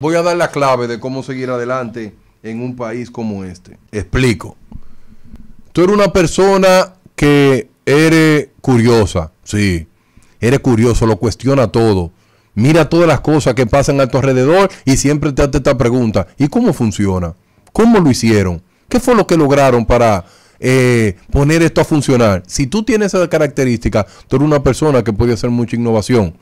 voy a dar la clave de cómo seguir adelante en un país como este. Explico. Tú eres una persona que eres curiosa, sí. Eres curioso, lo cuestiona todo. Mira todas las cosas que pasan a tu alrededor y siempre te hace esta pregunta. ¿Y cómo funciona? ¿Cómo lo hicieron? ¿Qué fue lo que lograron para eh, poner esto a funcionar? Si tú tienes esa característica, tú eres una persona que puede hacer mucha innovación.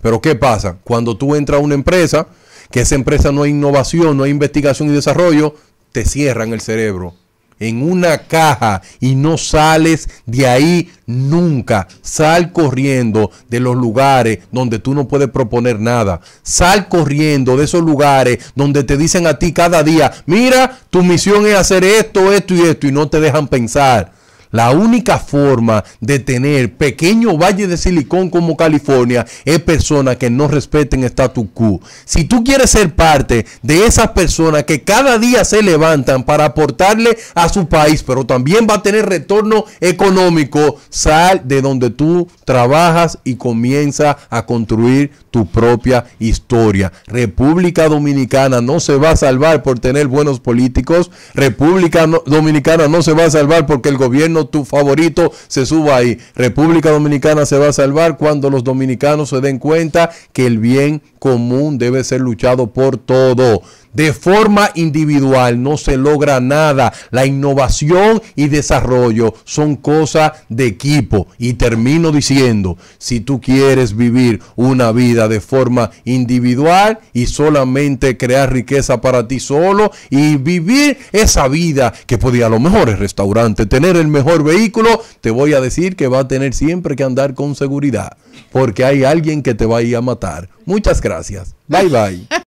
Pero ¿qué pasa? Cuando tú entras a una empresa, que esa empresa no hay innovación, no hay investigación y desarrollo, te cierran el cerebro en una caja y no sales de ahí nunca. Sal corriendo de los lugares donde tú no puedes proponer nada. Sal corriendo de esos lugares donde te dicen a ti cada día, mira, tu misión es hacer esto, esto y esto y no te dejan pensar. La única forma de tener pequeño valle de silicón como California es personas que no respeten status quo. Si tú quieres ser parte de esas personas que cada día se levantan para aportarle a su país, pero también va a tener retorno económico, sal de donde tú trabajas y comienza a construir tu propia historia. República Dominicana no se va a salvar por tener buenos políticos. República Dominicana no se va a salvar porque el gobierno tu favorito se suba ahí. República Dominicana se va a salvar cuando los dominicanos se den cuenta que el bien común debe ser luchado por todo. De forma individual no se logra nada. La innovación y desarrollo son cosas de equipo. Y termino diciendo, si tú quieres vivir una vida de forma individual y solamente crear riqueza para ti solo y vivir esa vida que podía a lo mejor es restaurante, tener el mejor por vehículo, te voy a decir que va a tener siempre que andar con seguridad, porque hay alguien que te va a ir a matar. Muchas gracias. Bye bye.